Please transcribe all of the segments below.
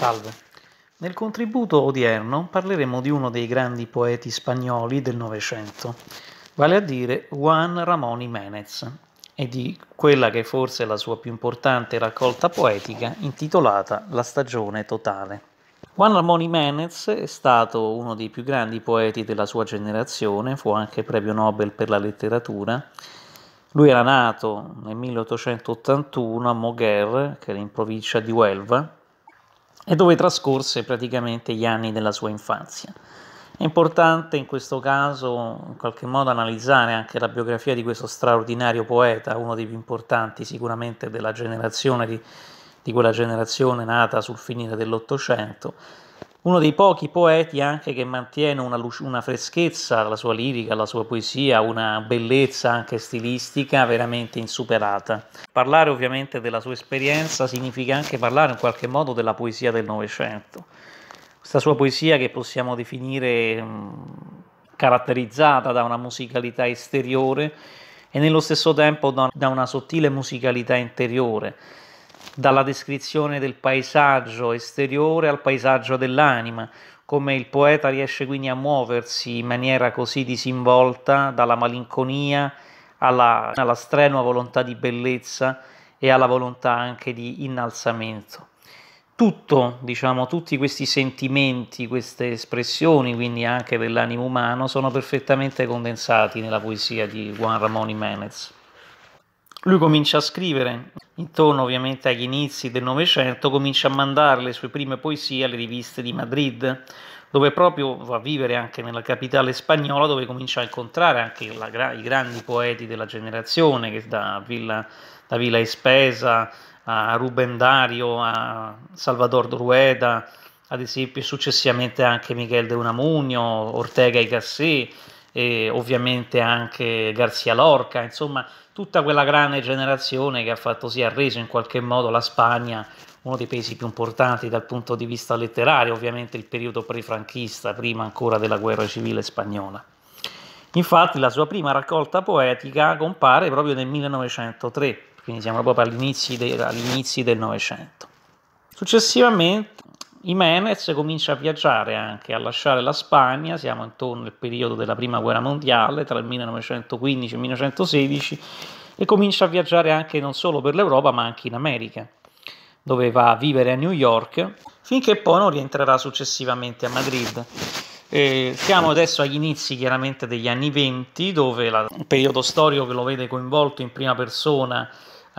Salve. Nel contributo odierno parleremo di uno dei grandi poeti spagnoli del Novecento, vale a dire Juan Ramón Jiménez, e di quella che forse è la sua più importante raccolta poetica intitolata La stagione totale. Juan Ramón Jiménez è stato uno dei più grandi poeti della sua generazione, fu anche premio Nobel per la letteratura. Lui era nato nel 1881 a Moguer, che era in provincia di Huelva, e dove trascorse praticamente gli anni della sua infanzia. È importante in questo caso in qualche modo analizzare anche la biografia di questo straordinario poeta, uno dei più importanti sicuramente della generazione di, di quella generazione nata sul finire dell'Ottocento uno dei pochi poeti anche che mantiene una, una freschezza alla sua lirica, alla sua poesia, una bellezza anche stilistica veramente insuperata. Parlare ovviamente della sua esperienza significa anche parlare in qualche modo della poesia del Novecento. Questa sua poesia che possiamo definire caratterizzata da una musicalità esteriore e nello stesso tempo da una sottile musicalità interiore dalla descrizione del paesaggio esteriore al paesaggio dell'anima, come il poeta riesce quindi a muoversi in maniera così disinvolta dalla malinconia alla, alla strenua volontà di bellezza e alla volontà anche di innalzamento. Tutto, diciamo, tutti questi sentimenti, queste espressioni, quindi anche dell'animo umano, sono perfettamente condensati nella poesia di Juan Ramón Jiménez. Lui comincia a scrivere intorno ovviamente agli inizi del Novecento, comincia a mandare le sue prime poesie alle riviste di Madrid, dove proprio va a vivere anche nella capitale spagnola, dove comincia a incontrare anche la, i grandi poeti della generazione, che da Villa, da Villa Espesa a Rubén Dario, a Salvador Rueda, ad esempio, successivamente anche Miguel de Unamunio, Ortega y Gasset e ovviamente anche Garzia Lorca, insomma tutta quella grande generazione che ha fatto sì, ha reso in qualche modo la Spagna uno dei paesi più importanti dal punto di vista letterario, ovviamente il periodo prefranchista, prima ancora della guerra civile spagnola. Infatti la sua prima raccolta poetica compare proprio nel 1903, quindi siamo proprio all'inizio, de- all'inizio del Novecento. Successivamente Jimenez comincia a viaggiare anche, a lasciare la Spagna, siamo intorno al periodo della prima guerra mondiale, tra il 1915 e il 1916, e comincia a viaggiare anche non solo per l'Europa ma anche in America, dove va a vivere a New York, finché poi non rientrerà successivamente a Madrid. Eh, siamo adesso agli inizi chiaramente degli anni 20, dove il periodo storico che lo vede coinvolto in prima persona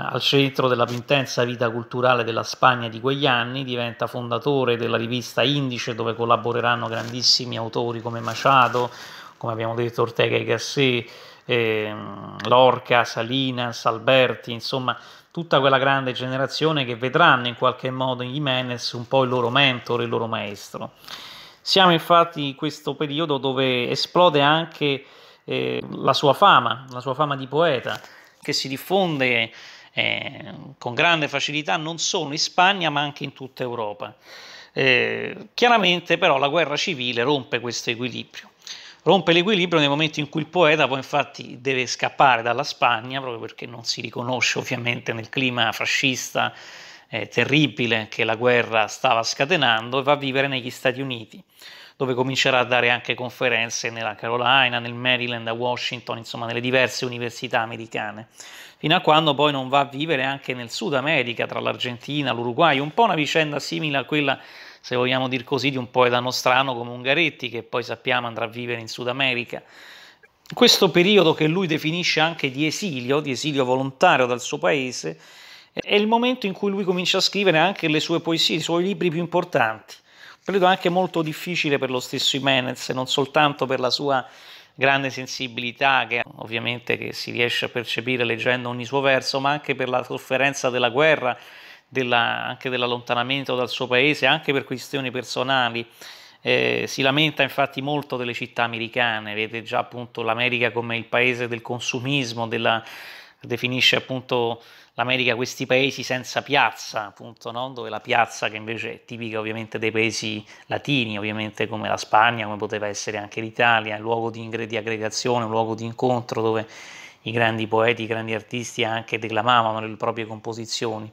al centro della più intensa vita culturale della Spagna di quegli anni, diventa fondatore della rivista Indice, dove collaboreranno grandissimi autori come Machado, come abbiamo detto Ortega e Gasset, eh, Lorca, Salinas, Alberti, insomma tutta quella grande generazione che vedranno in qualche modo in Jimenez un po' il loro mentore, il loro maestro. Siamo infatti in questo periodo dove esplode anche eh, la sua fama, la sua fama di poeta, che si diffonde eh, con grande facilità non solo in Spagna ma anche in tutta Europa. Eh, chiaramente però la guerra civile rompe questo equilibrio. Rompe l'equilibrio nel momento in cui il poeta poi infatti deve scappare dalla Spagna proprio perché non si riconosce ovviamente nel clima fascista eh, terribile che la guerra stava scatenando e va a vivere negli Stati Uniti dove comincerà a dare anche conferenze nella Carolina, nel Maryland, a Washington, insomma nelle diverse università americane, fino a quando poi non va a vivere anche nel Sud America, tra l'Argentina, l'Uruguay, un po' una vicenda simile a quella se vogliamo dir così, di un poeta nostrano come Ungaretti, che poi sappiamo andrà a vivere in Sud America. Questo periodo che lui definisce anche di esilio, di esilio volontario dal suo paese, è il momento in cui lui comincia a scrivere anche le sue poesie, i suoi libri più importanti credo anche molto difficile per lo stesso Jimenez, non soltanto per la sua grande sensibilità che ovviamente che si riesce a percepire leggendo ogni suo verso, ma anche per la sofferenza della guerra, della, anche dell'allontanamento dal suo paese, anche per questioni personali. Eh, si lamenta infatti molto delle città americane, vede già appunto l'America come il paese del consumismo, della, definisce appunto l'America questi paesi senza piazza, appunto, no? dove la piazza che invece è tipica ovviamente dei paesi latini, ovviamente come la Spagna, come poteva essere anche l'Italia, un luogo di, di aggregazione, un luogo di incontro dove i grandi poeti, i grandi artisti anche declamavano le proprie composizioni.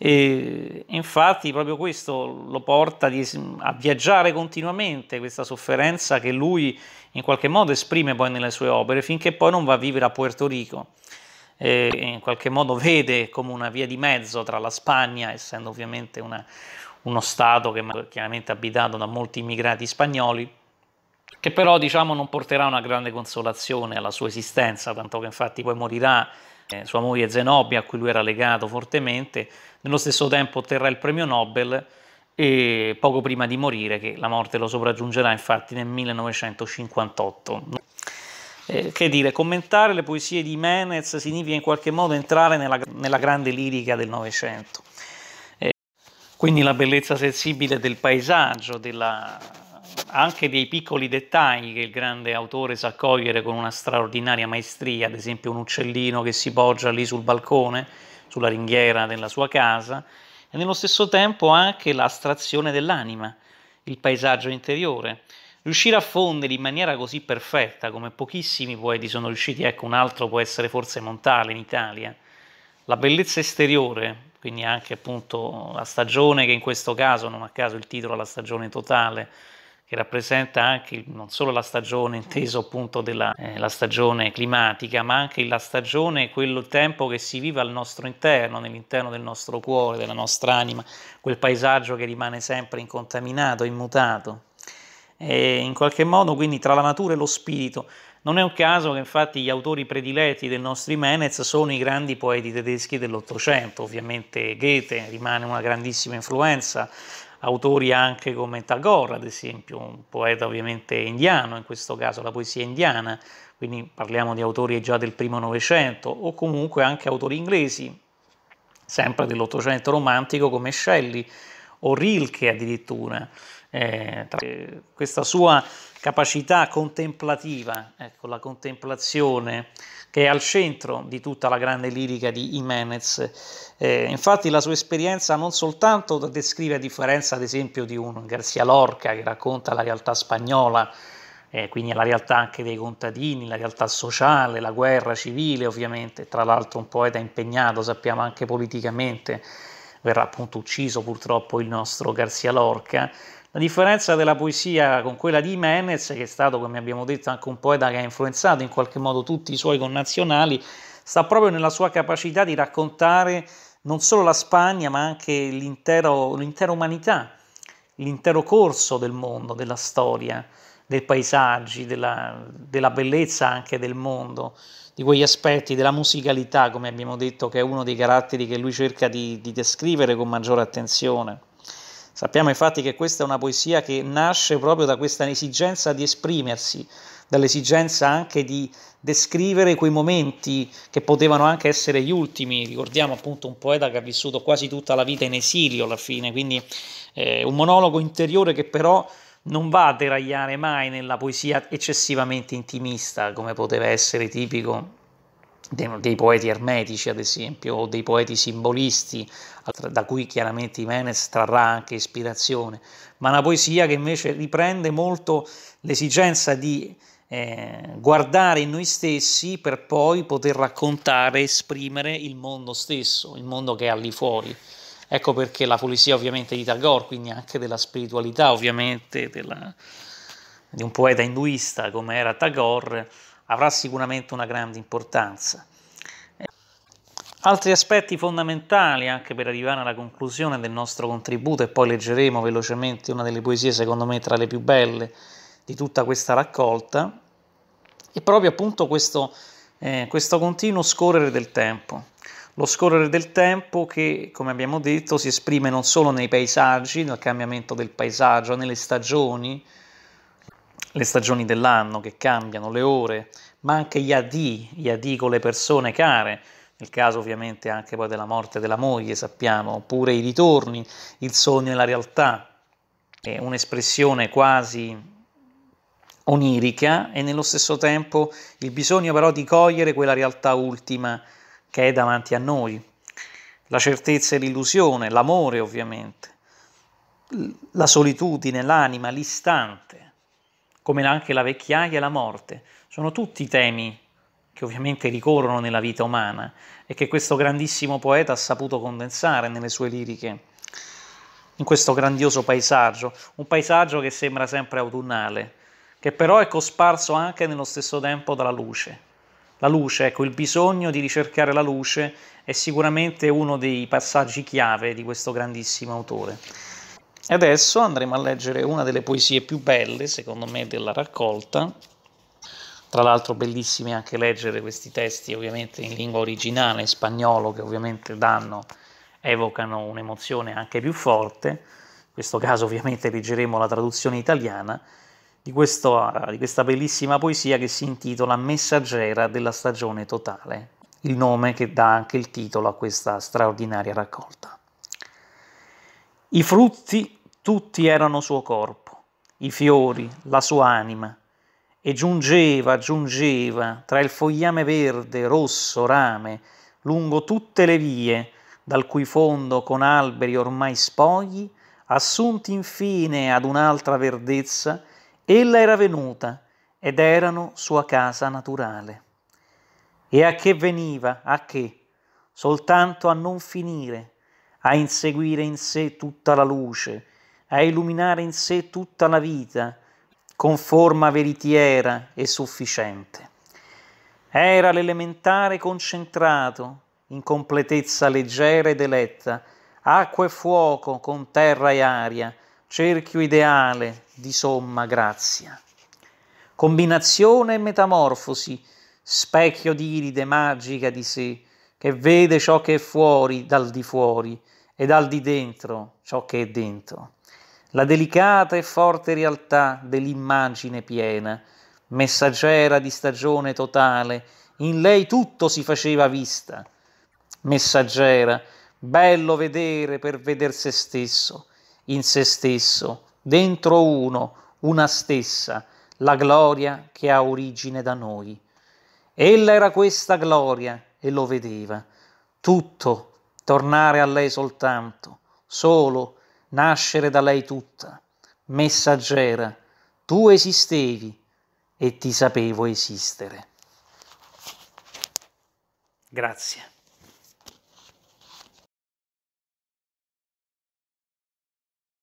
E infatti proprio questo lo porta a viaggiare continuamente questa sofferenza che lui in qualche modo esprime poi nelle sue opere finché poi non va a vivere a Puerto Rico eh, in qualche modo vede come una via di mezzo tra la Spagna, essendo ovviamente una, uno Stato che è chiaramente abitato da molti immigrati spagnoli, che però diciamo non porterà una grande consolazione alla sua esistenza, tanto che infatti poi morirà eh, sua moglie Zenobia, a cui lui era legato fortemente, nello stesso tempo otterrà il premio Nobel e poco prima di morire, che la morte lo sopraggiungerà infatti nel 1958. Eh, che dire, commentare le poesie di Menez significa in qualche modo entrare nella, nella grande lirica del Novecento. Eh, quindi la bellezza sensibile del paesaggio, della, anche dei piccoli dettagli che il grande autore sa cogliere con una straordinaria maestria, ad esempio un uccellino che si poggia lì sul balcone, sulla ringhiera della sua casa, e nello stesso tempo anche l'astrazione dell'anima, il paesaggio interiore riuscire a fonderli in maniera così perfetta come pochissimi poeti sono riusciti, ecco un altro può essere forse Montale in Italia, la bellezza esteriore, quindi anche appunto la stagione che in questo caso, non a caso il titolo la stagione totale, che rappresenta anche non solo la stagione inteso appunto della eh, stagione climatica, ma anche la stagione, quel tempo che si vive al nostro interno, nell'interno del nostro cuore, della nostra anima, quel paesaggio che rimane sempre incontaminato, immutato eh, in qualche modo, quindi tra la natura e lo spirito. Non è un caso che infatti gli autori prediletti del nostro Menez sono i grandi poeti tedeschi dell'Ottocento, ovviamente Goethe rimane una grandissima influenza, autori anche come Tagore, ad esempio, un poeta ovviamente indiano, in questo caso la poesia indiana, quindi parliamo di autori già del primo Novecento, o comunque anche autori inglesi, sempre dell'Ottocento romantico come Shelley o Rilke addirittura eh, tra, eh, questa sua capacità contemplativa, ecco, la contemplazione che è al centro di tutta la grande lirica di Jiménez. Eh, infatti la sua esperienza non soltanto descrive a differenza ad esempio di un Garcia Lorca che racconta la realtà spagnola, eh, quindi la realtà anche dei contadini, la realtà sociale, la guerra civile ovviamente, tra l'altro un poeta impegnato, sappiamo anche politicamente, verrà appunto ucciso purtroppo il nostro Garcia Lorca, la differenza della poesia con quella di Jimenez, che è stato, come abbiamo detto, anche un poeta che ha influenzato in qualche modo tutti i suoi connazionali, sta proprio nella sua capacità di raccontare non solo la Spagna, ma anche l'intera umanità, l'intero corso del mondo, della storia, dei paesaggi, della, della bellezza anche del mondo, di quegli aspetti, della musicalità, come abbiamo detto, che è uno dei caratteri che lui cerca di, di descrivere con maggiore attenzione. Sappiamo infatti che questa è una poesia che nasce proprio da questa esigenza di esprimersi, dall'esigenza anche di descrivere quei momenti che potevano anche essere gli ultimi. Ricordiamo appunto un poeta che ha vissuto quasi tutta la vita in esilio alla fine, quindi eh, un monologo interiore che però non va a deragliare mai nella poesia eccessivamente intimista, come poteva essere tipico dei poeti ermetici, ad esempio, o dei poeti simbolisti, da cui chiaramente Jimenez trarrà anche ispirazione, ma una poesia che invece riprende molto l'esigenza di eh, guardare in noi stessi per poi poter raccontare, esprimere il mondo stesso, il mondo che è al di fuori. Ecco perché la poesia ovviamente di Tagore, quindi anche della spiritualità ovviamente della, di un poeta induista come era Tagore, avrà sicuramente una grande importanza. Altri aspetti fondamentali anche per arrivare alla conclusione del nostro contributo e poi leggeremo velocemente una delle poesie secondo me tra le più belle di tutta questa raccolta è proprio appunto questo, eh, questo continuo scorrere del tempo. Lo scorrere del tempo che, come abbiamo detto, si esprime non solo nei paesaggi, nel cambiamento del paesaggio, nelle stagioni, le stagioni dell'anno che cambiano, le ore, ma anche gli addi, gli addi con le persone care, nel caso ovviamente anche poi della morte della moglie, sappiamo, oppure i ritorni, il sogno e la realtà, è un'espressione quasi onirica e nello stesso tempo il bisogno però di cogliere quella realtà ultima che è davanti a noi, la certezza e l'illusione, l'amore ovviamente, la solitudine, l'anima, l'istante come anche la vecchiaia e la morte. Sono tutti temi che ovviamente ricorrono nella vita umana e che questo grandissimo poeta ha saputo condensare nelle sue liriche, in questo grandioso paesaggio, un paesaggio che sembra sempre autunnale, che però è cosparso anche nello stesso tempo dalla luce. La luce, ecco, il bisogno di ricercare la luce è sicuramente uno dei passaggi chiave di questo grandissimo autore adesso andremo a leggere una delle poesie più belle, secondo me, della raccolta. Tra l'altro bellissimi anche leggere questi testi ovviamente in lingua originale, in spagnolo, che ovviamente danno, evocano un'emozione anche più forte. In questo caso ovviamente leggeremo la traduzione italiana di, questo, di questa bellissima poesia che si intitola Messaggera della stagione totale, il nome che dà anche il titolo a questa straordinaria raccolta. I frutti tutti erano suo corpo, i fiori, la sua anima, e giungeva, giungeva, tra il fogliame verde, rosso, rame, lungo tutte le vie, dal cui fondo con alberi ormai spogli, assunti infine ad un'altra verdezza, ella era venuta ed erano sua casa naturale. E a che veniva? A che? Soltanto a non finire, a inseguire in sé tutta la luce, a illuminare in sé tutta la vita con forma veritiera e sufficiente. Era l'elementare concentrato, in completezza leggera ed eletta, acqua e fuoco con terra e aria, cerchio ideale di somma grazia. Combinazione e metamorfosi, specchio d'iride magica di sé, che vede ciò che è fuori dal di fuori, ed al di dentro ciò che è dentro. La delicata e forte realtà dell'immagine piena, messaggera di stagione totale, in lei tutto si faceva vista. Messaggera, bello vedere per veder se stesso, in se stesso, dentro uno, una stessa, la gloria che ha origine da noi. Ella era questa gloria e lo vedeva. Tutto, tornare a lei soltanto, solo, nascere da lei tutta, messaggera, tu esistevi e ti sapevo esistere. Grazie.